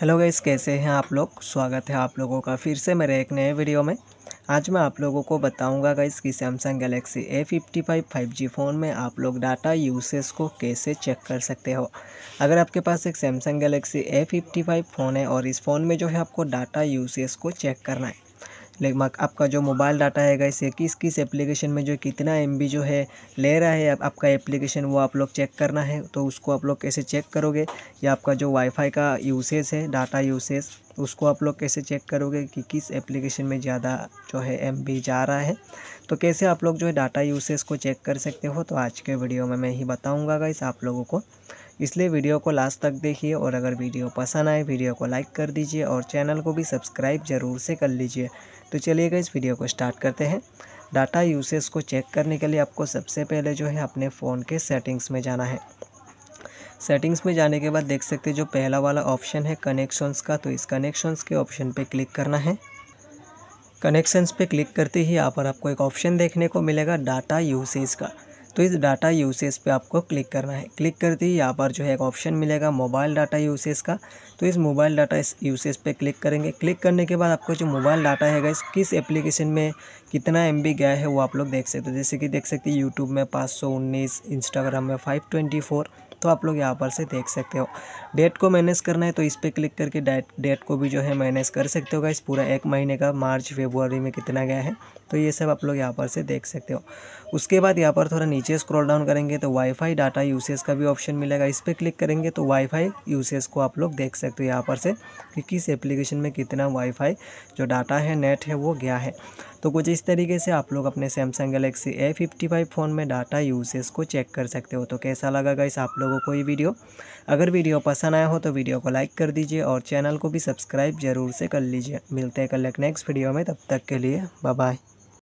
hello guys कैसे हैं आप लोग स्वागत है आप लोगों का फिर से मेरे एक नए वीडियो में आज मैं आप लोगों को बताऊंगा गाइस कि Samsung Galaxy A fifty five five G phone में आप लोग डाटा यूसेज को कैसे चेक कर सकते हो अगर आपके पास एक Samsung Galaxy A fifty five phone है और इस फ़ोन में जो है आपको डाटा यूसेज को चेक करना है आपका जो मोबाइल डाटा है इसे किस किस एप्लीकेशन में जो कितना एम जो है ले रहा है आप, आपका एप्लीकेशन वो आप लोग चेक करना है तो उसको आप लोग कैसे चेक करोगे या आपका जो वाईफाई का यूसेज है डाटा यूसेज उसको आप लोग कैसे चेक करोगे कि किस एप्लीकेशन में ज़्यादा जो है एम जा रहा है तो कैसे आप लोग जो है डाटा यूसेज को चेक कर सकते हो तो आज के वीडियो में मैं ही बताऊँगा गाइस आप लोगों को इसलिए वीडियो को लास्ट तक देखिए और अगर वीडियो पसंद आए वीडियो को लाइक कर दीजिए और चैनल को भी सब्सक्राइब ज़रूर से कर लीजिए तो चलिएगा इस वीडियो को स्टार्ट करते हैं डाटा यूसेज को चेक करने के लिए आपको सबसे पहले जो है अपने फ़ोन के सेटिंग्स में जाना है सेटिंग्स में जाने के बाद देख सकते हैं जो पहला वाला ऑप्शन है कनेक्शंस का तो इस कनेक्शंस के ऑप्शन पे क्लिक करना है कनेक्शंस पे क्लिक करते ही यहाँ पर आपको एक ऑप्शन देखने को मिलेगा डाटा यूसेज का तो इस डाटा यूसेज पे आपको क्लिक करना है क्लिक करते ही यहाँ पर जो है एक ऑप्शन मिलेगा मोबाइल डाटा यूसेज का तो इस मोबाइल डाटा यूसेज पे क्लिक करेंगे क्लिक करने के बाद आपको जो मोबाइल डाटा है इस किस एप्लीकेशन में कितना एम गया है वो आप लोग देख सकते हो जैसे कि देख सकते हैं यूट्यूब में पाँच सौ उन्नीस इंस्टाग्राम में फाइव ट्वेंटी फोर तो आप लोग यहाँ पर से देख सकते हो डेट को मैनेज करना है तो इस पर क्लिक करके डेट डेट को भी जो है मैनेज कर सकते होगा इस पूरा एक महीने का मार्च फेबररी में कितना गया है तो ये सब आप लोग यहाँ पर से देख सकते हो उसके बाद यहाँ पर थोड़ा नीचे नीचे स्क्रॉल डाउन करेंगे तो वाईफाई डाटा यूसेज का भी ऑप्शन मिलेगा इस पर क्लिक करेंगे तो वाईफाई यूसेज को आप लोग देख सकते हो यहाँ पर से कि किस एप्लीकेशन में कितना वाईफाई जो डाटा है नेट है वो गया है तो कुछ इस तरीके से आप लोग अपने Samsung Galaxy A fifty five phone में डाटा यूसेज को चेक कर सकते हो तो कैसा लगा इस आप लोगों को ये वीडियो अगर वीडियो पसंद आया हो तो वीडियो को लाइक कर दीजिए और चैनल को भी सब्सक्राइब जरूर से कर लीजिए मिलते हैं कल नेक्स्ट वीडियो में तब तक के लिए बाय